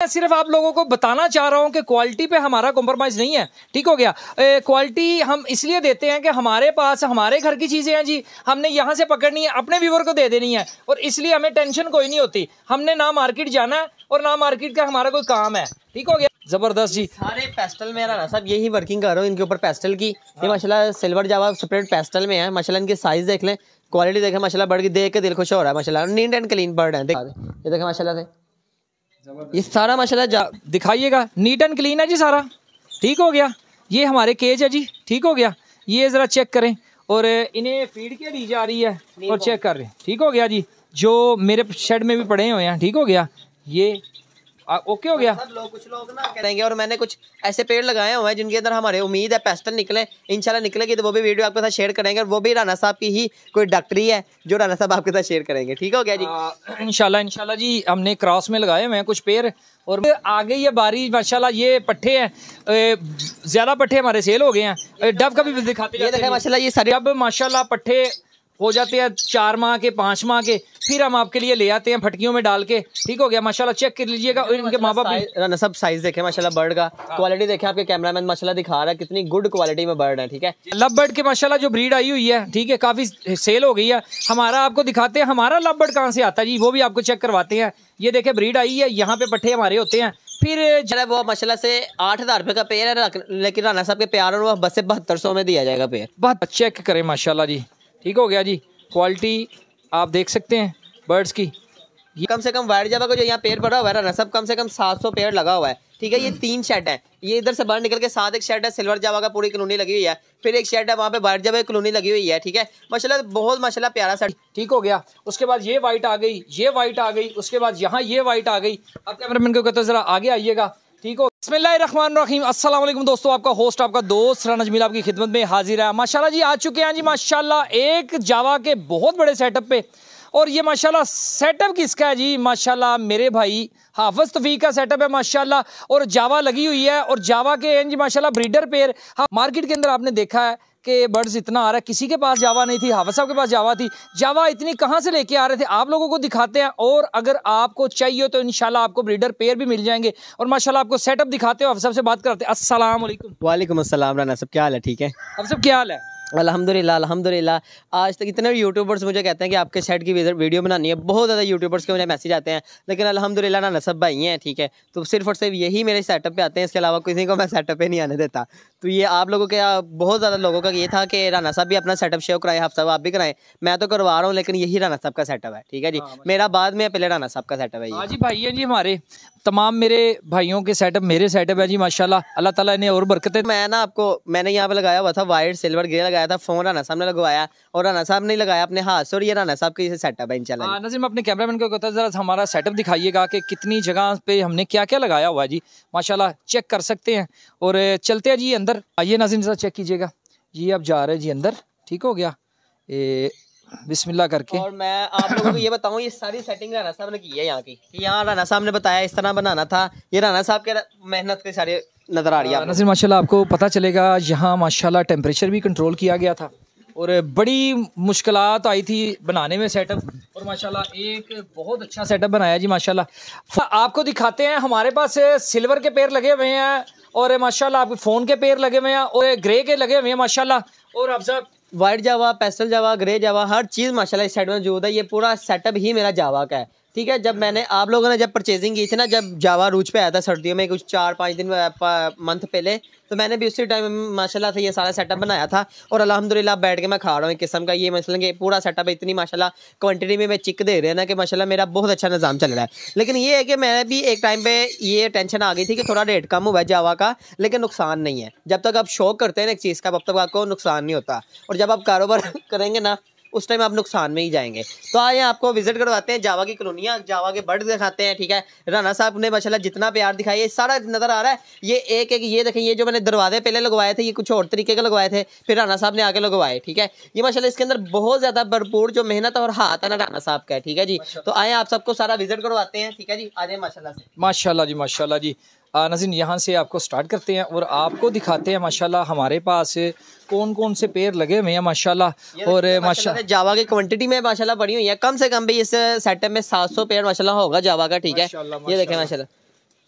मैं सिर्फ आप लोगों को बताना चाह रहा हूं कि क्वालिटी पे हमारा कॉम्प्रोमाइज़ नहीं है ठीक हो गया क्वालिटी हम इसलिए देते हैं कि हमारे पास हमारे घर की चीज़ें हैं जी हमने यहाँ से पकड़नी है अपने व्यूवर को दे देनी है और इसलिए हमें टेंशन कोई नहीं होती हमने ना मार्केट जाना है और ना मार्केट का हमारा कोई काम है ठीक हो गया जबरदस्त जी सारे पेस्टल में रहना सब यही वर्किंग कर रहा हूँ इनके ऊपर पेस्टल की ये हाँ। माशाल्लाह सिल्वर जावा सेपरेट पेस्टल में है माशाल्लाह इनके साइज देख लें क्वालिटी देखें माशाल्लाह बढ़ गई देख के दिल खुश हो रहा है माशाल्लाह नीट एंड क्लीन बर्ड है देखा ये देखें माशाल्लाह से ये सारा माशाल्लाह दिखाइएगा नीट एंड क्लीन है जी सारा ठीक हो गया ये हमारे केज है जी ठीक हो गया ये ज़रा चेक करें और इन्हें फीड क्या दी जा रही है और चेक कर रहे हैं ठीक हो गया जी जो मेरे शेड में भी पड़े हुए हैं ठीक हो गया ये ओके हो गया सर कुछ लोग ना करेंगे और मैंने कुछ ऐसे पेड़ लगाए हुए हैं जिनके अंदर हमारे उम्मीद है पेस्टल निकले इंशाल्लाह निकलेगी तो वो भी वीडियो आपके साथ शेयर करेंगे और वो भी राना साहब की ही कोई डॉक्टरी है जो राना साहब आपके साथ शेयर करेंगे ठीक हो गया जी इनशाला इनशाला जी हमने क्रॉस में लगाए हुए हैं कुछ पेड़ और आगे ये बारी माशाल्लाह ये पट्टे हैं ज़्यादा पट्टे हमारे सेल हो गए हैं डब का भी दिखाते माशा माशाल्लाह ये सारे डब माशाल्लाह पट्टे हो जाते हैं चार माह के पांच माह के फिर हम आपके लिए ले आते हैं फटकियों में डाल के ठीक हो गया माशाल्लाह चेक कर लीजिएगा उनके इनके माँ बाप सब साइज देखे माशाल्लाह बर्ड का क्वालिटी देखे आपके कैमरा मैन माशा दिखा रहा है कितनी गुड क्वालिटी में बर्ड है ठीक है लव बर्ड के माशाल्लाह जो ब्रीड आई हुई है ठीक है काफ़ी सेल हो गई है हमारा आपको दिखाते हैं हमारा लव बर्ड कहाँ से आता है जी वो भी आपको चेक करवाते हैं ये देखे ब्रीड आई है यहाँ पे पट्टे हमारे होते हैं फिर जरा वो माशाल्लाह से आठ हज़ार रुपये का पेयर है लेकिन राना साहब के प्यार और वह बस से बहत्तर सौ में दिया जाएगा पेयर बहुत चेक करें माशाल्लाह जी ठीक हो गया जी क्वालिटी आप देख सकते हैं बर्ड्स की कम से कम वायर जावा का जो यहाँ पेड़ पड़ा हुआ है ना सब कम से कम 700 पेड़ लगा हुआ है ठीक है ये हम्म। तीन शेड है ये इधर से बाहर निकल के साथ एक शेड है सिल्वर जावा का पूरी कलोनी लगी हुई है फिर एक शेड है वहाँ पे वायर जावा की कलोनी लगी हुई है ठीक है मशाला बहुत मशाला प्यारा सा ठीक हो गया उसके बाद ये वाइट आ गई ये वाइट आ गई उसके बाद यहाँ ये वाइट आ गई अब कैमरा मैन को कहते जरा आगे आइएगा ठीक हो बसमीम असल दोस्तों आपका होस्ट आपका दोस्त राना जमील आपकी खिदमत में हाजिर है माशाल्लाह जी आ चुके हैं जी माशाल्लाह एक जावा के बहुत बड़े सेटअप पे और ये माशाल्लाह सेटअप किसका है जी माशाल्लाह मेरे भाई हाफज तफी का सेटअप है माशाल्लाह और जावा लगी हुई है और जावा के एन जी माशाल्लाह ब्रीडर पेयर हाँ मार्केट के अंदर आपने देखा है कि बर्ड्स इतना आ रहा है किसी के पास जावा नहीं थी हाफज साहब के पास जावा थी जावा इतनी कहाँ से लेके आ रहे थे आप लोगों को दिखाते हैं और अगर आपको चाहिए तो इनशाला आपको ब्रीडर पेयर भी मिल जाएंगे और माशाल्लाह आपको सेटअप दिखाते हो हाफ साहब से बात करते हैं असल वाले वालेकुम सब क्या हाल है ठीक है अब सब क्या हाल है अलहमदिल्ला अलहमदिल्ला आज तक इतने भी यूट्यूबर्स मुझे कहते हैं कि आपके सेट की वीडियो बनानी है बहुत ज़्यादा यूट्यूबर्स के मुझे मैसेज आते हैं लेकिन अलहमदिल्ला ना नसब भाई हैं ठीक है तो सिर्फ और सिर्फ यही मेरे सेटअप पे आते हैं इसके अलावा किसी को मैं सेटअप पे नहीं आने देता तो ये आप लोगों के बहुत ज़्यादा लोगों का ये था कि राना साहब भी अपना सेटअप शेयर कराएं आप साहब आप भी कराएं मैं तो करवा रहा हूँ लेकिन यही राना साहब का सेटअप है ठीक है जी हाँ, मेरा बाद में पहले राना साहब का सेटअप है हाँ जी भाई है जी हमारे तमाम मेरे भाइयों के सेटअप मेरे सेटअप है जी माशाल्लाह अल्लाह ताला इन्हें और बरकतें मैं ना आपको मैंने यहाँ पे लगाया हुआ था वाइट सिल्वर ग्रे लगाया था फोन राना साहब ने लगवाया और राना साहब ने लगाया अपने हाथ से और ये राना साहब के सेटअप है इंशाल्लाह हाँ, नजीम अपने कैमरामैन को कहता ज़रा हमारा सेटअप दिखाइएगा कि कितनी जगह पे हमने क्या क्या लगाया हुआ है जी माशाला चेक कर सकते हैं और चलते हैं जी अंदर आइए नाजिम ज़रा चेक कीजिएगा जी आप जा रहे हैं जी अंदर ठीक हो गया बिस्मिल्लाह करके और मैं आप लोगों को ये बताऊं ये सारी सेटिंग राना साहब ने की है यहाँ की यहाँ राना साहब ने बताया इस तरह बनाना था ये राना साहब के मेहनत के सारे नज़र आ रही है नज़र माशाल्लाह आपको पता चलेगा यहाँ माशाल्लाह टेम्परेचर भी कंट्रोल किया गया था और बड़ी मुश्किल आई थी बनाने में सेटअप और माशाल्लाह एक बहुत अच्छा सेटअप बनाया जी माशाल्लाह आपको दिखाते हैं हमारे पास सिल्वर के पेड़ लगे हुए हैं और माशाल्लाह आपके फ़ोन के पेड़ लगे हुए हैं और ग्रे के लगे हुए हैं माशाल्लाह और आप साहब white Java pastel Java grey Java हर चीज़ माशाल्लाह इस साइड में मौजूद है ये पूरा सेटअप ही मेरा जावा का है ठीक है जब मैंने आप लोगों ने जब परचेजिंग की थी ना जब जावा रूच पे आया था सर्दियों में कुछ चार पाँच दिन मंथ पहले तो मैंने भी उसी टाइम माशाल्लाह से ये सारा सेटअप बनाया था और अल्हम्दुलिल्लाह बैठ के मैं खा रहा हूँ एक किस्म का ये मसलन मतलब कि पूरा सेटअप इतनी माशाल्लाह क्वांटिटी में मैं चिक दे रहे हैं ना कि माशाल्लाह मेरा बहुत अच्छा निज़ाम चल रहा है लेकिन ये है कि मैंने भी एक टाइम पर ये टेंशन आ गई थी कि थोड़ा रेट कम हुआ है जावा का लेकिन नुकसान नहीं है जब तक आप शौक करते हैं ना एक चीज़ का तब तक आपको नुकसान नहीं होता और जब आप कारोबार करेंगे ना उस टाइम आप नुकसान में ही जाएंगे तो आइए आपको विजिट करवाते हैं जावा की कलोनिया जावा के बर्ड दिखाते हैं ठीक है राना साहब ने माशाला जितना प्यार दिखाई है सारा नज़र आ रहा है ये एक एक ये देखें ये जो मैंने दरवाजे पहले लगवाए थे ये कुछ और तरीके के लगवाए थे फिर राना साहब ने आगे लगवाए ठीक है ये माशाला इसके अंदर बहुत ज़्यादा भरपूर जो मेहनत और हाथ है ना राना साहब का ठीक है जी तो आए आप सबको सारा विजिट करवाते हैं ठीक है जी आ जाए माशाला माशाला जी माशाला जी नज़ीन यहाँ से आपको स्टार्ट करते हैं और आपको दिखाते हैं माशाल्लाह हमारे पास कौन कौन से पेड़ लगे हुए हैं माशाल्लाह और माशाल्लाह जावा की क्वांटिटी में माशाल्लाह बड़ी हुई है कम से कम भी इस सेटअप में 700 पेड़ माशाल्लाह होगा जावा का ठीक है ये देखें माशाल्लाह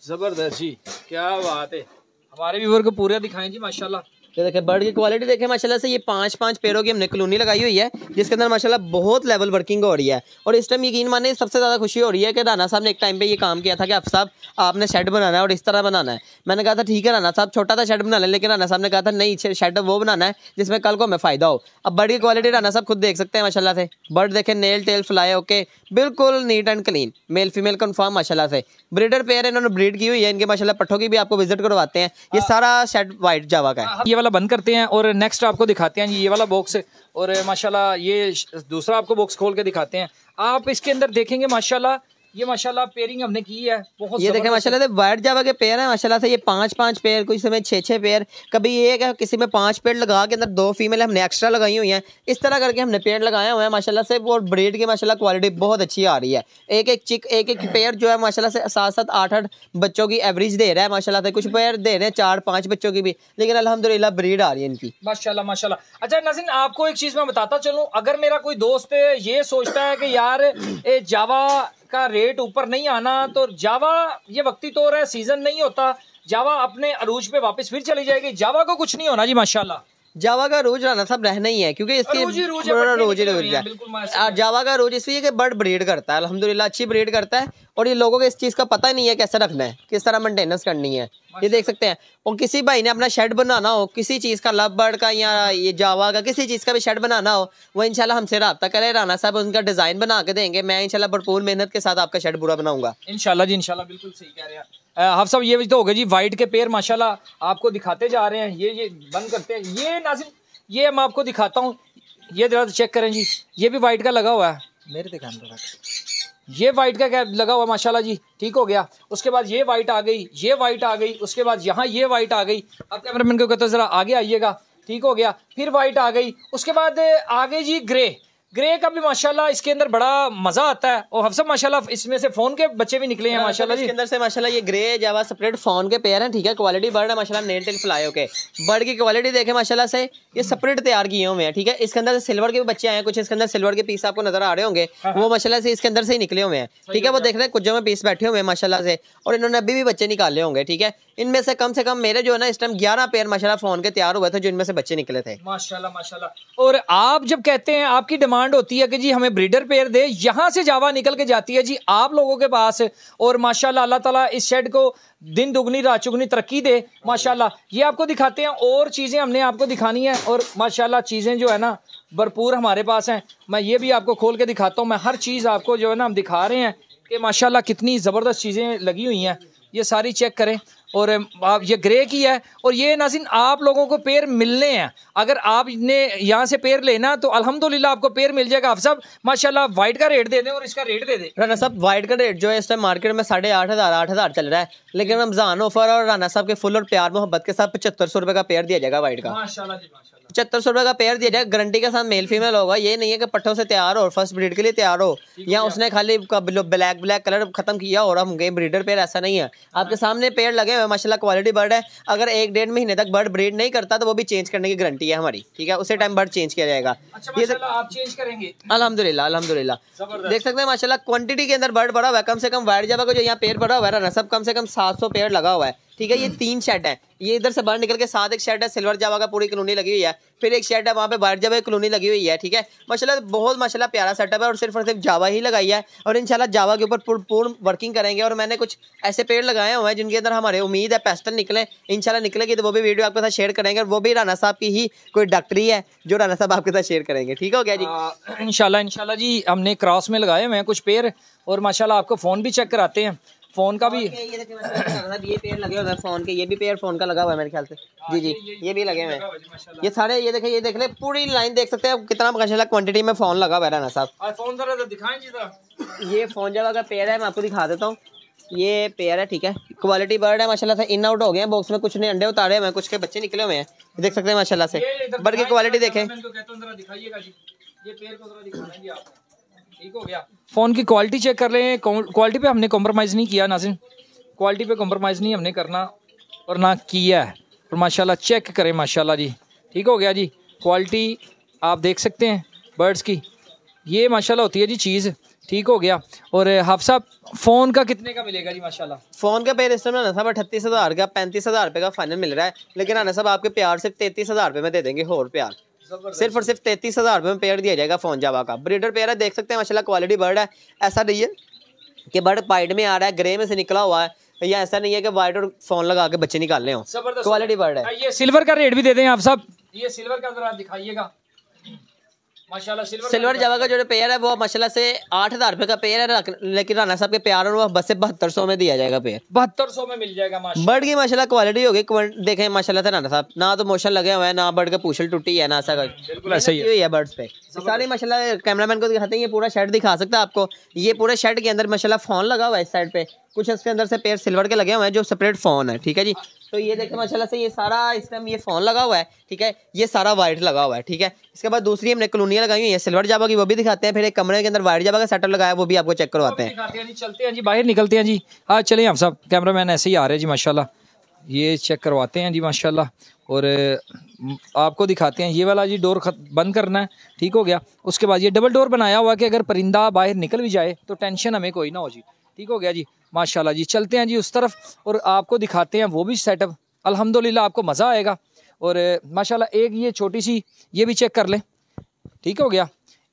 जबरदस्त जी क्या बात है हमारे व्यूवर को पूरा दिखाएं जी माशाल्लाह ये देखें बर्ड की क्वालिटी देखें माशाल्लाह से ये पांच पांच पेड़ों की हमने कलोनी लगाई हुई है जिसके अंदर माशाल्लाह बहुत लेवल वर्किंग हो रही है और इस टाइम यकीन माने सबसे ज़्यादा खुशी हो रही है कि राना साहब ने एक टाइम पे ये काम किया था कि आप साहब आपने शेड बनाना है और इस तरह बनाना है मैंने कहा था ठीक है राना साहब छोटा था शेड बना लें लेकिन राना साहब ने कहा था नहीं शेड वो बनाना है जिसमें कल को हमें फ़ायदा हो अब बर्ड की क्वालिटी राना साहब खुद देख सकते हैं माशाला से बर्ड देखें नेल टेल फ्लाए ओके बिल्कुल neat and clean male female confirm माशाला से ब्रीडर पेयर इन्होंने ब्रीड की हुई है इनके माशाला पट्ठों की भी आपको विजिट करवाते हैं ये हाँ। सारा शेड वाइट जावा का है हाँ, हाँ। वाला बंद करते हैं और नेक्स्ट आपको दिखाते हैं ये वाला बॉक्स और माशाल्लाह ये दूसरा आपको बॉक्स खोल के दिखाते हैं आप इसके अंदर देखेंगे माशाल्लाह ये माशाल्लाह पेयरिंग हमने की है बहुत ये देखें माशाल्लाह से वाइट जावा के पेयर है माशाल्लाह से ये पांच पांच पेयर कुछ समय छः छः पेयर कभी ये है किसी में पांच पेड़ लगा के अंदर दो फीमेल हमने एक्स्ट्रा लगाई हुई हैं इस तरह करके हमने पेड़ लगाए हुए हैं माशाला से और ब्रीड की माशाला क्वालिटी बहुत अच्छी आ रही है एक एक चिक एक एक पेयर जो है माशाला से सात सात आठ आठ बच्चों की एवरेज दे रहा है माशाला से कुछ पेयर दे रहे हैं चार पाँच बच्चों की भी लेकिन अलहमदिल्ला ब्रीड आ रही है इनकी माशा माशा अच्छा नजीन आपको एक चीज़ मैं बताता चलूँ अगर मेरा कोई दोस्त ये सोचता है कि यार जावा का रेट ऊपर नहीं आना तो जावा ये वक्ती तौर तो है सीजन नहीं होता जावा अपने अरूज पे वापस फिर चली जाएगी जावा को कुछ नहीं होना जी माशाल्लाह जावा का रोज राना साहब रहना ही है क्योंकि इसके रोज रोज जावा का रोज इसलिए कि बर्ड ब्रीड करता है अलहमदुल्ला अच्छी ब्रीड करता है और ये लोगों को इस चीज़ का पता ही नहीं है कैसे रखना है किस तरह मेंटेनेंस करनी है ये देख सकते हैं और किसी भाई ने अपना शेड बनाना हो किसी चीज़ का लव बर्ड का या ये जावा का किसी चीज़ का भी शेड बनाना हो वो इनशाला हमसे रबता करे राना साहब उनका डिज़ाइन बना के देंगे मैं इनशाला भरपूर मेहनत के साथ आपका शेड बुरा बनाऊंगा इनशाला जी इनशाला बिल्कुल सही कह रहे हैं हाफ साहब ये तो हो गया जी वाइट के पेड़ माशाल्लाह आपको दिखाते जा रहे हैं ये ये बंद करते हैं ये नाजिम ये मैं आपको दिखाता हूँ ये जरा चेक करें जी ये भी वाइट का लगा हुआ है मेरे दिखाने पर ये वाइट का क्या लगा हुआ माशाल्लाह जी ठीक हो गया उसके बाद ये वाइट आ गई ये वाइट आ गई उसके बाद यहाँ ये वाइट आ गई अब मैन को कहते ज़रा आगे आइएगा ठीक हो गया फिर वाइट आ गई उसके बाद आ गई जी ग्रे ग्रे का भी माशाल्लाह इसके अंदर बड़ा मजा आता है और हफ्सा माशाल्लाह इसमें से फोन के बच्चे भी निकले हैं हाँ, माशाल्लाह इसके अंदर से माशाल्लाह ये ग्रे जावा सेपरेट फोन के पेयर हैं ठीक है क्वालिटी बर्ड है माशाल्लाह नेट टेल फ्लायो के बर्ड की क्वालिटी देखें माशाल्लाह से ये सेपरेट तैयार किए हुए हैं ठीक है इसके अंदर से सिल्वर के भी बच्चे आए कुछ इसके अंदर सिल्वर के पीस आपको नजर आ रहे होंगे हाँ, हाँ। वो माशाला से इसके अंदर से ही निकले हुए हैं ठीक है वो देख रहे हैं कुछ में पीस बैठे हुए हैं माशाला से और इन्होंने अभी भी बच्चे निकाले होंगे ठीक है इनमें से कम से कम मेरे जो है ना इस टाइम ग्यारह पेयर माशाला फोन के तैयार हुए थे जो इनमें से बच्चे निकले थे माशाला माशाला और आप जब कहते हैं आपकी डिमांड डिमांड होती है कि जी हमें ब्रीडर पेयर दे यहाँ से जावा निकल के जाती है जी आप लोगों के पास और माशाल्लाह अल्लाह ताला इस शेड को दिन दुगनी रात चुगनी तरक्की दे माशाल्लाह ये आपको दिखाते हैं और चीज़ें हमने आपको दिखानी है और माशाल्लाह चीज़ें जो है ना भरपूर हमारे पास हैं मैं ये भी आपको खोल के दिखाता हूँ मैं हर चीज़ आपको जो है ना हम दिखा रहे हैं कि माशाल्लाह कितनी ज़बरदस्त चीज़ें लगी हुई हैं ये सारी चेक करें और आप ये ग्रे की है और ये नाजिन आप लोगों को पेड़ मिलने हैं अगर आपने यहाँ से पेड़ लेना तो अल्हम्दुलिल्लाह आपको पेड़ मिल जाएगा आप सब माशाल्लाह वाइट का रेट दे दें और इसका रेट दे दें राना साहब वाइट का रेट जो है इस टाइम मार्केट में साढ़े आठ हज़ार आठ हज़ार चल रहा है लेकिन रमज़ान ऑफर और राना साहब के फुल और प्यार मोहब्बत के साथ पचहत्तर सौ रुपये का पेड़ दिया जाएगा वाइट का माशा पचहत्तर सौ रुपए का पेयर दिया जाए गारंटी के साथ मेल फीमेल होगा ये नहीं है कि पट्टों से तैयार हो फर्स्ट ब्रीड के लिए तैयार हो या उसने खाली ब्लैक ब्लैक कलर खत्म किया और हम गए ब्रीडर पेयर ऐसा नहीं है आपके हाँ। सामने पेड़ लगे हुए माशाला क्वालिटी बर्ड है अगर एक डेढ़ महीने तक बर्ड ब्रीड नहीं करता तो वो भी चेंज करने की गारंटी है हमारी ठीक है उसी टाइम बर्ड चेंज किया जाएगा अच्छा, ये आप चेंज करेंगे अलहमद अलहमदिल्ला देख सकते हैं माशाला क्वान्टिटी के अंदर बर्ड बड़ा हुआ है कम से कम वायर जब जो यहाँ पेड़ बड़ा हुआ है ना सब कम से कम सात सौ पेड़ लगा हुआ है ठीक है ये तीन शेड है ये इधर से बाहर निकल के साथ एक शेड है सिल्वर जावा का पूरी कलोनी लगी हुई है फिर एक शेड है वहाँ पे बाहर जावा की कलोनी लगी हुई है ठीक है माशाला बहुत माशाल्लाह प्यारा सेटअप है और सिर्फ और सिर्फ जावा ही लगाई है और इनशाला जावा के ऊपर पूर्ण वर्किंग करेंगे और मैंने कुछ ऐसे पेड़ लगाए हुए हैं जिनके अंदर हमारे उम्मीद है पेस्टल निकले इंशाल्लाह निकलेगी तो वो भी वीडियो आपके साथ शेयर करेंगे और वो भी राना साहब की ही कोई डॉक्टरी है जो राना साहब आपके साथ शेयर करेंगे ठीक हो गया जी इनशाला इनशाला जी हमने क्रॉस में लगाए हुए हैं कुछ पेड़ और माशाला आपको फ़ोन भी चेक कराते हैं फोन का भी ये मतलब पेयर लगे हुए फोन के ये भी पेयर फोन का लगा हुआ है मेरे ख्याल से जी जी ये भी लगे हुए हैं ये सारे ये देखे ये देख ले पूरी लाइन देख सकते हैं कितना माशाला क्वान्टिटी में फोन लगा हुआ है ना साहब फोन तो तो। ये फोन जब अगर पेयर है मैं आपको दिखा देता हूँ ये पेयर है ठीक है क्वालिटी बर्ड है माशाल्लाह से इन आउट हो गए हैं बॉक्स में कुछ नहीं अंडे उतारे हैं कुछ के बच्चे निकले हुए हैं देख सकते हैं माशाल्लाह से बर्ड की क्वालिटी देखें ठीक हो गया फ़ोन की क्वालिटी चेक कर लें क्वालिटी पे हमने कॉम्प्रोमाइज़ नहीं किया नाजिन क्वालिटी पे कॉम्प्रोमाइज़ नहीं हमने करना और ना किया है और माशाल्लाह चेक करें माशाल्लाह जी ठीक हो गया जी क्वालिटी आप देख सकते हैं बर्ड्स की ये माशाल्लाह होती है जी चीज़ ठीक हो गया और हाफ साहब फ़ोन का कितने का मिलेगा जी माशाल्लाह फ़ोन का इस इसमें आना साहब अठतीस हज़ार का पैंतीस हज़ार रुपये का फाइनल मिल रहा है लेकिन आना साहब आपके प्यार से तैतीस हज़ार रुपये में दे देंगे और प्यार सिर्फ और सिर्फ तैतीस हज़ार रुपये में पेयर दिया जाएगा फोन जावा का ब्रीडर पेयर है देख सकते हैं माशाल्लाह क्वालिटी बर्ड है ऐसा नहीं है कि बर्ड पाइड में आ रहा है ग्रे में से निकला हुआ है या ऐसा नहीं है कि वाइट और फोन लगा के बच्चे निकाल रहे हो क्वालिटी बर्ड है ये सिल्वर का रेट भी दे दें आप सब ये सिल्वर का दिखाइएगा सिल्वर सिल्वर जवा का जो पेयर है वो माशाल्लाह से आठ हज़ार रुपये का पेयर है लेकिन राना साहब के प्यार और बस से बहत्तर सौ में दिया जाएगा पेयर बहत्तर सौ में मिल जाएगा बर्ड की माशाल्लाह क्वालिटी होगी देखे माशाल्लाह से राना साहब ना तो मोशन लगे हुए हैं ना बर्ड का पूछल टूटी है ना सा बिल्कुल बर्ड्स पे सारी माशाल्लाह कैमरामैन को दिखाते हैं ये पूरा शर्ट दिखा सकता है आपको ये पूरा शर्ट के अंदर माशाल्लाह फोन लगा हुआ है इस साइड पे कुछ इसके अंदर से पेयर सिल्वर के लगे हुए हैं जो सेपरेट फोन है ठीक है जी तो ये देखें माशाला से ये सारा इसमें ये फोन लगा हुआ है ठीक है ये सारा वाइट लगा हुआ है ठीक है इसके बाद दूसरी हमने कलोनिया लगाई हुई है सिल्वर जाबा की वो भी दिखाते हैं फिर एक कमरे के अंदर वाइट जाबा का सेटअप लगाया वो भी आपको चेक करवाते हैं चलते हैं जी बाहर निकलते हैं जी हाँ चले हम साहब कैमरा मैन ऐसे ही आ रहे हैं जी माशाला ये चेक करवाते हैं जी माशाला और आपको दिखाते हैं ये वाला जी डोर बंद करना है ठीक हो गया उसके बाद ये डबल डोर बनाया हुआ कि अगर परिंदा बाहर निकल भी जाए तो टेंशन हमें कोई ना हो जी ठीक हो गया जी माशाल्लाह जी चलते हैं जी उस तरफ और आपको दिखाते हैं वो भी सेटअप अल्हम्दुलिल्लाह आपको मज़ा आएगा और माशाल्लाह एक ये छोटी सी ये भी चेक कर लें ठीक हो गया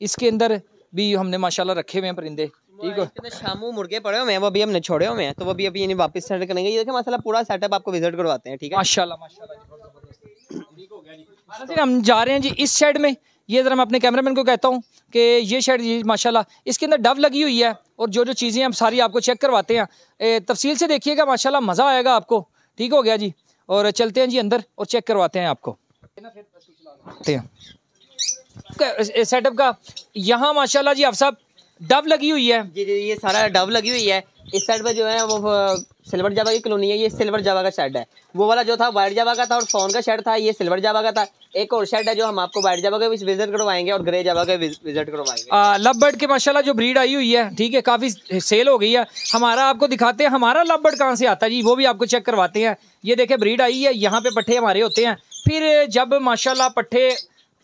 इसके अंदर भी हमने माशाल्लाह रखे हुए हैं परिंदे ठीक है शामू मुर्गे पड़े हुए हैं वो भी हमने छोड़े हुए हैं तो वो भी अभी इन्हें वापस सेंड करेंगे ये देखें माशाल्लाह पूरा सेटअप आपको विजिट करवाते हैं ठीक है माशाल्लाह माशाल्लाह हम जा रहे हैं जी इस साइड में ये ज़रा मैं अपने कैमरामैन को कहता हूँ कि ये शेड माशाल्लाह इसके अंदर डव लगी हुई है और जो जो चीज़ें हम सारी आपको चेक करवाते हैं तफसील से देखिएगा माशाल्लाह मज़ा आएगा आपको ठीक हो गया जी और चलते हैं जी अंदर और चेक करवाते हैं आपको सेटअप का यहाँ माशाल्लाह जी आप साहब डब लगी हुई है जी जी ये सारा डब लगी हुई है इस साइड पे जो है वो सिल्वर जावा की कॉलोनी है ये सिल्वर जावा का शेड है वो वाला जो था वाइट जावा का था और फोन का शेड था ये सिल्वर जावा का था एक और शेड है जो हम आपको वाइट जावा का विजिट करवाएंगे और ग्रे जावा का विजिट करवाएंगे लव बर्ड की माशाल्लाह जो ब्रीड आई हुई है ठीक है काफ़ी सेल हो गई है हमारा आपको दिखाते हैं हमारा लव बर्ड कहाँ से आता है जी वो भी आपको चेक करवाते हैं ये देखे ब्रीड आई है यहाँ पे पट्ठे हमारे होते हैं फिर जब माशाला पट्ठे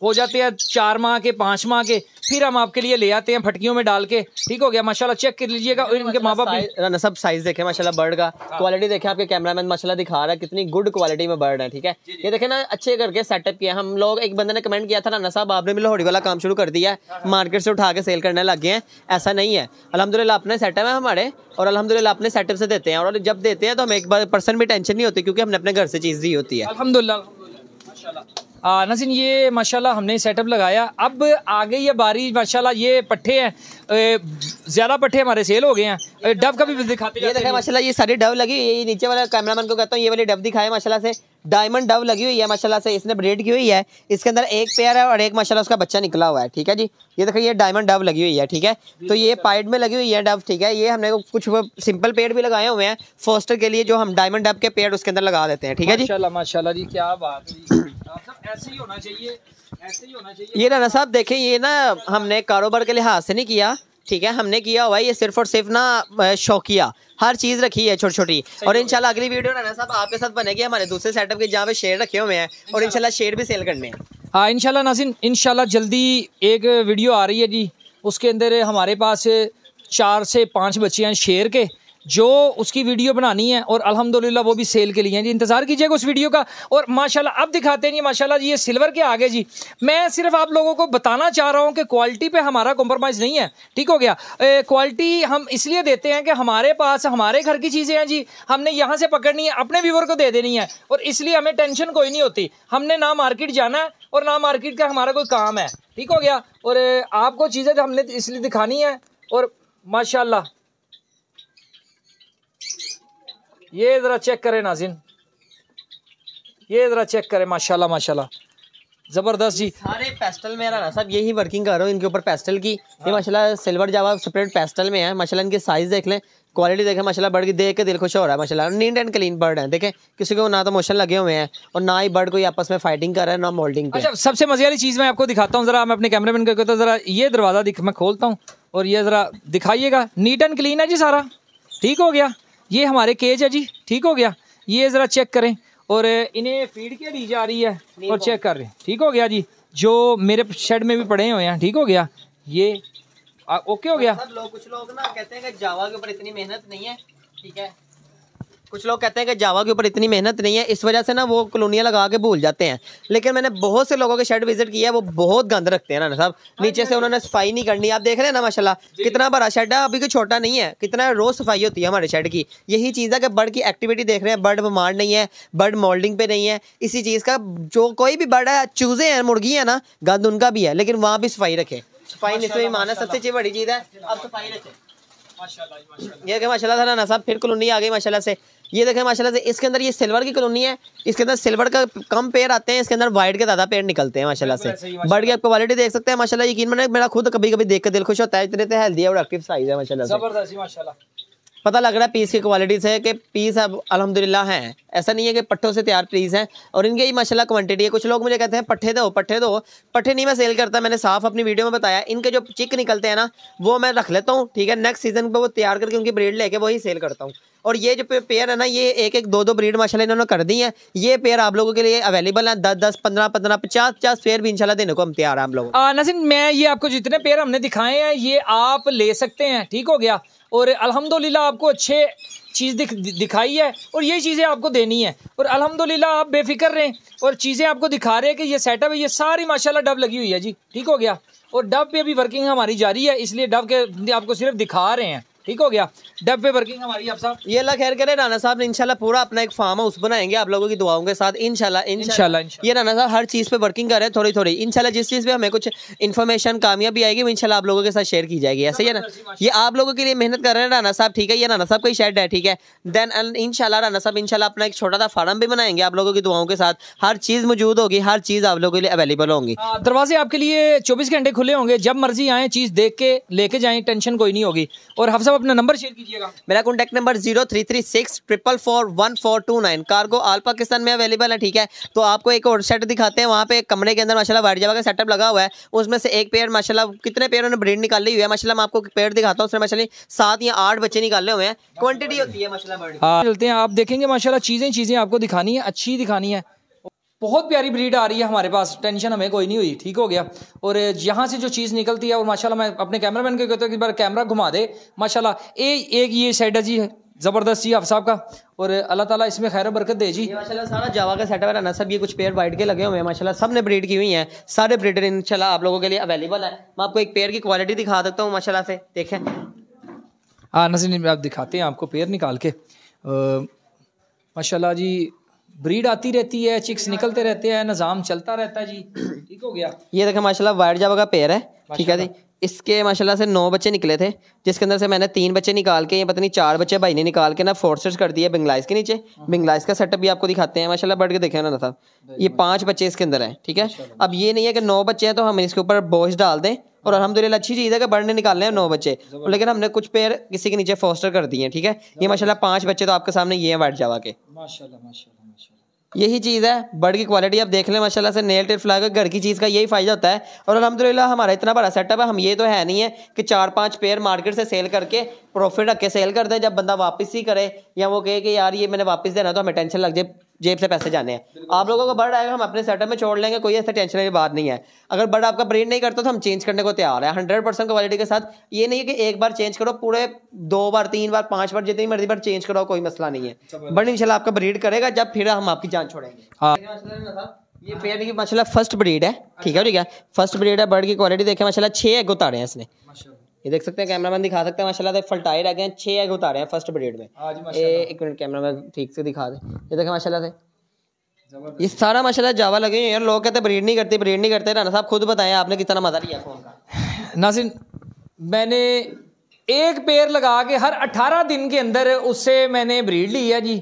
हो जाते हैं चार माह के पाँच माह के फिर हम आपके लिए ले आते हैं फटकियों में डाल के ठीक हो गया माशाल्लाह चेक कर लीजिएगा और इनके माँ बाप सब साइज देखे माशाल्लाह बर्ड का क्वालिटी देखे आपके कैमरा मैन माशाला दिखा रहा है कितनी गुड क्वालिटी में बर्ड है ठीक है ये देखे ना अच्छे करके सेटअप किया हम लोग एक बंदे ने कमेंट किया था ना साहब आपने भी लाहौरी वाला काम शुरू कर दिया है मार्केट हाँ, हाँ। से उठा के सेल करने लग गए हैं ऐसा नहीं है अलहमदिल्ला अपने सेटअप है हमारे और अलहमदिल्ला अपने सेटअप से देते हैं और जब देते हैं तो हमें एक बार पर्सन भी टेंशन नहीं होती क्योंकि हमने अपने घर से चीज़ दी होती है अलहमदिल्ला नाजिन ये माशाल्लाह हमने सेटअप लगाया अब आगे ये बारी माशाल्लाह ये पट्टे हैं ज़्यादा पट्टे हमारे सेल हो गए हैं डब का भी दिखाते ये देखा माशाल्लाह ये सारी डब लगी ये नीचे वाला कैमरामैन को कहता हूँ ये वाली डब दिखाए माशाल्लाह से डायमंड डब लगी हुई है माशाल्लाह से इसने ब्रेड की हुई है इसके अंदर एक पेयर है और एक माशाल्लाह उसका बच्चा निकला हुआ है ठीक है जी ये देखो ये डायमंड डब लगी हुई है ठीक है तो ये पाइड में लगी हुई है डब ठीक है ये हमने कुछ सिंपल पेड़ भी लगाए हुए हैं फोस्टर के लिए जो हम डायमंड डब के पेड़ उसके अंदर लगा देते हैं ठीक है जी माशाला जी क्या बात ये राना साहब देखें ये ना हमने कारोबार के लिहाज से नहीं किया ठीक है हमने किया हुआ ये सिर्फ और सिर्फ ना शौकिया हर चीज़ रखी है छोटी छोटी और इंशाल्लाह अगली वीडियो राना साहब आपके साथ बनेगी हमारे दूसरे सेटअप के जहाँ पे शेयर रखे हुए हैं और इंशाल्लाह शेयर भी सेल करने हैं हाँ इनशाला नासिन इनशाला जल्दी एक वीडियो आ रही है जी उसके अंदर हमारे पास चार से पाँच बच्चे हैं शेर के जो उसकी वीडियो बनानी है और अल्हम्दुलिल्लाह वो भी सेल के लिए हैं जी इंतज़ार कीजिएगा उस वीडियो का और माशाल्लाह अब दिखाते हैं जी माशाल्लाह जी ये सिल्वर के आगे जी मैं सिर्फ आप लोगों को बताना चाह रहा हूँ कि क्वालिटी पे हमारा कॉम्प्रोमाइज़ नहीं है ठीक हो गया क्वालिटी हम इसलिए देते हैं कि हमारे पास हमारे घर की चीज़ें हैं जी हमने यहाँ से पकड़नी है अपने व्यूवर को दे देनी है और इसलिए हमें टेंशन कोई नहीं होती हमने ना मार्केट जाना है और ना मार्केट का हमारा कोई काम है ठीक हो गया और आपको चीज़ें हमने इसलिए दिखानी है और माशाल्लाह ये ज़रा चेक करें नाजिन ये ज़रा चेक करें माशाल्लाह माशाल्लाह ज़बरदस्त जी सारे पेस्टल में रहा सब यही वर्किंग कर रहा हूँ इनके ऊपर पेस्टल की ये हाँ। माशाल्लाह सिल्वर जावा सेपरेट पेस्टल में है माशाल्लाह इनके साइज़ देख लें क्वालिटी देखें माशाल्लाह बर्ड की देख के दिल खुश हो रहा है माशाल्लाह नीट एंड क्लीन बर्ड है देखें किसी को ना तो मोशन लगे हुए हैं और ना ही बर्ड कोई आपस में फाइटिंग कर रहा है ना मोल्डिंग अच्छा सबसे मजे वाली चीज़ मैं आपको दिखाता हूँ ज़रा मैं अपने कैमरे मैन को तो ज़रा ये दरवाज़ा दिख मैं खोलता हूँ और ये ज़रा दिखाइएगा नीट एंड क्लीन है जी सारा ठीक हो गया ये हमारे केज है जी ठीक हो गया ये ज़रा चेक करें और इन्हें फीड के दी जा रही है और चेक कर रहे हैं ठीक हो गया जी जो मेरे शेड में भी पड़े हुए हैं ठीक हो गया ये आ, ओके हो गया लोग कुछ लोग ना कहते हैं कि जावा के ऊपर इतनी मेहनत नहीं है ठीक है कुछ लोग कहते हैं कि जावा के ऊपर इतनी मेहनत नहीं है इस वजह से ना वो कलोनिया लगा के भूल जाते हैं लेकिन मैंने बहुत से लोगों के शेड विजिट किया है वो बहुत गंद रखते हैं ना साहब हाँ नीचे से हाँ उन्होंने सफाई नहीं करनी आप देख रहे हैं ना माशाल्लाह कितना बड़ा शेड है अभी कोई छोटा नहीं है कितना रोज़ सफाई होती है हमारे शेड की यही चीज़ है कि बर्ड की एक्टिविटी देख रहे हैं बर्ड बीमार नहीं है बर्ड मोल्डिंग पे नहीं है इसी चीज़ का जो कोई भी बर्ड है चूज़े हैं मुर्गी है ना गंद उनका भी है लेकिन वहाँ भी सफाई रखें सफाई इसमें माना सबसे बड़ी चीज़ है आप सफाई रखें ये देखें माशाल्लाह था ना साहब फिर कलोनी आ गई माशाल्लाह से ये देखें माशाल्लाह से इसके अंदर ये सिल्वर की कलोनी है इसके अंदर सिल्वर का कम पेड़ आते हैं इसके अंदर वाइट के ज़्यादा पेड़ निकलते हैं माशाल्लाह से बढ़ के आपको क्वालिटी देख सकते हैं माशाल्लाह यकीन मैंने मेरा खुद कभी कभी देख के दिल खुश होता है इतने हेल्दी और एक्टिव साइज है माशाल्लाह से पता लग रहा है पीस की क्वालिटी से कि पीस अब अलहमदिल्ला हैं ऐसा नहीं है कि पट्ठों से तैयार पीस हैं और इनके ही माशाल्लाह क्वांटिटी है कुछ लोग मुझे कहते हैं पट्ठे दो पट्ठे दो पट्ठे नहीं मैं सेल करता मैंने साफ अपनी वीडियो में बताया इनके जो चिक निकलते हैं ना वो मैं रख लेता हूँ ठीक है नेक्स्ट सीजन पर वो तैयार करके उनकी ब्रीड लेके वही सेल करता हूँ और ये जो पेयर है ना ये एक एक दो दो ब्रीड माशाला इन्होंने कर दी है ये पेयर आप लोगों के लिए अवेलेबल है दस दस पंद्रह पंद्रह पचास पचास पेयर भी इनशाला देने को हम तैयार हैं हम लोग नसीम मैं ये आपको जितने पेयर हमने दिखाए हैं ये आप ले सकते हैं ठीक हो गया और अल्हम्दुलिल्लाह आपको अच्छे चीज़ दिख दिखाई है और ये चीज़ें आपको देनी है और अल्हम्दुलिल्लाह आप बेफिक्र हैं और चीज़ें आपको दिखा रहे हैं कि ये सेटअप है ये सारी माशाल्लाह डब लगी हुई है जी ठीक हो गया और डब पे भी वर्किंग हमारी जारी है इसलिए डब के आपको सिर्फ दिखा रहे हैं ठीक हो गया डब्बे वर्किंग हमारी आप साहब ये अल्लाह खैर करे राना साहब ने पूरा अपना एक फार्म हाउस बनाएंगे आप लोगों की दुआओं के साथ इनशाला इंशाल्लाह ये राना साहब हर चीज़ पे वर्किंग कर रहे हैं थोड़ी थोड़ी इनशाला जिस चीज़ पे हमें कुछ इन्फॉर्मेशन कामयाबी आएगी वो इनशाला आप लोगों के साथ शेयर की जाएगी ऐसे ही ना ये आप लोगों के लिए मेहनत कर रहे हैं राना साहब ठीक है ये राना साहब कोई शेड है ठीक है देन इनशाला राना साहब इनशाला अपना एक छोटा सा फार्म भी बनाएंगे आप लोगों की दुआओं के साथ हर चीज़ मौजूद होगी हर चीज़ आप लोगों के लिए अवेलेबल होंगी हाँ, दरवाजे आपके लिए चौबीस घंटे खुले होंगे जब मर्जी आए चीज़ देख के लेके जाए टेंशन कोई नहीं होगी और हफ्सा साहब अपना नंबर शेयर कीजिएगा मेरा contact number zero three three six triple four one four two nine cargo all Pakistan में अवेलेबल है ठीक है तो आपको एक और सेट दिखाते हैं वहाँ पे कमरे के अंदर माशाल्लाह वाइट जवा का सेटअप लगा हुआ है उसमें से एक पेड़ माशाला कितने पेड़ उन्होंने ब्रीड निकाली हुई है माशा मैं आपको पेड़ दिखाता हूँ उसमें माशाला सात या आठ बच्चे निकाले हुए हैं क्वान्टिटी होती है माशाला हाँ, चलते हैं आप देखेंगे माशाला चीज़ें चीज़ें आपको दिखानी है अच्छी दिखानी है बहुत प्यारी ब्रीड आ रही है हमारे पास टेंशन हमें कोई नहीं हुई ठीक हो गया और यहाँ से जो चीज़ निकलती है और माशाल्लाह मैं अपने कैमरामैन को कहता हूँ कि बार कैमरा घुमा दे माशाल्लाह ए एक ये सेट जी ज़बरदस्त जी आप साहब का और अल्लाह ताला इसमें खैर बरकत दे जी माशाल्लाह सारा जावा का सेटअप है ना सब ये कुछ पेयर वाइट के लगे हुए हैं माशाल्लाह सब ने ब्रीड की हुई हैं सारे ब्रीडर इंशाल्लाह आप लोगों के लिए अवेलेबल है मैं आपको एक पेयर की क्वालिटी दिखा देता हूँ माशाल्लाह से देखें हाँ नसीन आप दिखाते हैं आपको पेयर निकाल के माशाला जी ब्रीड आती रहती है चिक्स निकलते रहते हैं निज़ाम चलता रहता है जी ठीक हो गया ये देखें माशाल्लाह वाइट जावा का पेड़ है ठीक है जी इसके माशाल्लाह से नौ बच्चे निकले थे जिसके अंदर से मैंने तीन बच्चे निकाल के ये पता नहीं चार बच्चे भाई ने निकाल के ना फोर्सेस कर दिए बंगलाइस के नीचे बंगलाइस हाँ। का सेटअप भी आपको दिखाते हैं माशाल्लाह बढ़ के देखे ना साहब ये पांच बच्चे इसके अंदर हैं ठीक है अब ये नहीं है कि नौ बच्चे हैं तो हम इसके ऊपर बोझ डाल दें और अलहमदिल्ला अच्छी चीज़ है कि बढ़ने निकालने हैं नौ बच्चे लेकिन हमने कुछ पेड़ किसी के नीचे फोस्टर कर दिए ठीक है ये माशाला पाँच बच्चे तो आपके सामने ये हैं वाइट जावा के माशा माशा यही चीज़ है बर्ड की क्वालिटी आप देख लें माशाल्लाह से नेल टेल फ्लाग घर की चीज़ का यही फ़ायदा होता है और अलहमदिल्ला हमारा इतना बड़ा सेटअप है हम ये तो है नहीं है कि चार पांच पेयर मार्केट से सेल करके प्रॉफिट रख के सेल कर दें जब बंदा वापस ही करे या वो कहे कि यार ये मैंने वापस देना तो हमें टेंशन लग जाए जेब से पैसे जाने हैं आप लोगों को बर्ड आएगा हम अपने सेटअप में छोड़ लेंगे कोई ऐसा टेंशन की बात नहीं है अगर बर्ड आपका ब्रीड नहीं करता तो हम चेंज करने को तैयार है हंड्रेड परसेंट क्वालिटी के साथ ये नहीं है कि एक बार चेंज करो पूरे दो बार तीन बार पांच बार जितनी मर्जी बार चेंज करो कोई मसला नहीं है बर्ड इनशाला अच्छा, आपका ब्रीड करेगा जब फिर हम आपकी जान छोड़ेंगे हाँ ये की माशाल्लाह फर्स्ट ब्रीड है ठीक है ठीक है फर्स्ट ब्रीड है बर्ड की क्वालिटी देखें माशाल्लाह छह एग उतारे हैं इसने ये देख सकते हैं कैमरा मैन दिखा सकते हैं माशाल्लाह फलटाए रह गए हैं छः एग उतारे हैं फर्स्ट पीरियड में ये एक मिनट कैमरा मैन ठीक से दिखा दे ये देखें माशाल्लाह से ये सारा माशाल्लाह जावा लगे हुए हैं लोग कहते हैं ब्रीड नहीं करते ब्रीड नहीं करते राना साहब खुद बताएं आपने कितना मज़ा लिया फ़ोन का नासिर मैंने एक पेयर लगा के हर अठारह दिन के अंदर उससे मैंने ब्रीड ली है जी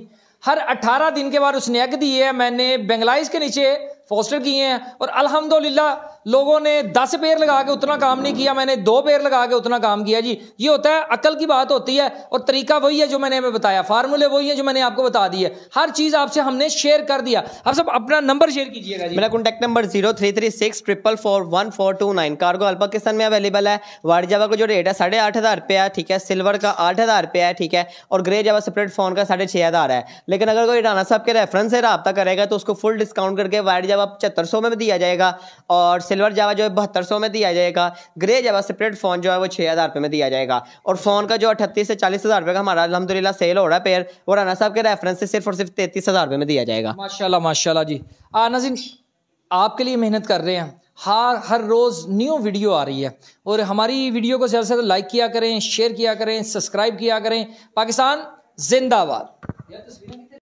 हर अट्ठारह दिन के बाद उसने एग दी है मैंने बेंगलाइज के नीचे फोस्टर किए हैं और अल्हम्दुलिल्लाह लोगों ने दस पेड़ लगा के उतना काम नहीं किया मैंने दो पेड़ लगा के उतना काम किया जी ये होता है अकल की बात होती है और तरीका वही है जो मैंने हमें बताया फार्मूले वही है जो मैंने आपको बता दी है हर चीज़ आपसे हमने शेयर कर दिया आप सब अपना नंबर शेयर कीजिएगा जी मेरा contact number zero three three six triple four one four two nine cargo all Pakistan में अवेलेबल है वाइट जावा का जो रेट है साढ़े आठ हज़ार रुपया है ठीक है सिल्वर का आठ हज़ार रुपया है ठीक है और ग्रे जावा सेपरेट फोन का साढ़े छह हज़ार है लेकिन अगर कोई राना साहब के रेफरेंस से रहा करेगा तो उसको फुल डिस्काउंट करके वाइट जावा पचहत्तर सौ में दिया जाएगा और सिल्वर जावा जो है बहत्तर सौ में दिया जाएगा ग्रे जावा सेपरेट फ़ोन जो है वो छः हज़ार रुपये में दिया जाएगा और फ़ोन का जो अठतीस से चालीस हज़ार रुपये का हमारा अलहमदिल्ला सेल हो रहा है पेयर और आना साहब के रेफरेंस से सिर्फ और सिर्फ तैतीस हज़ार रुपये में दिया जाएगा माशाला माशा जी आना जी आपके लिए मेहनत कर रहे हैं हर हर रोज़ न्यू वीडियो आ रही है और हमारी वीडियो को ज़्यादा से ज़्यादा लाइक किया करें शेयर किया करें सब्सक्राइब किया करें पाकिस्तान जिंदाबाद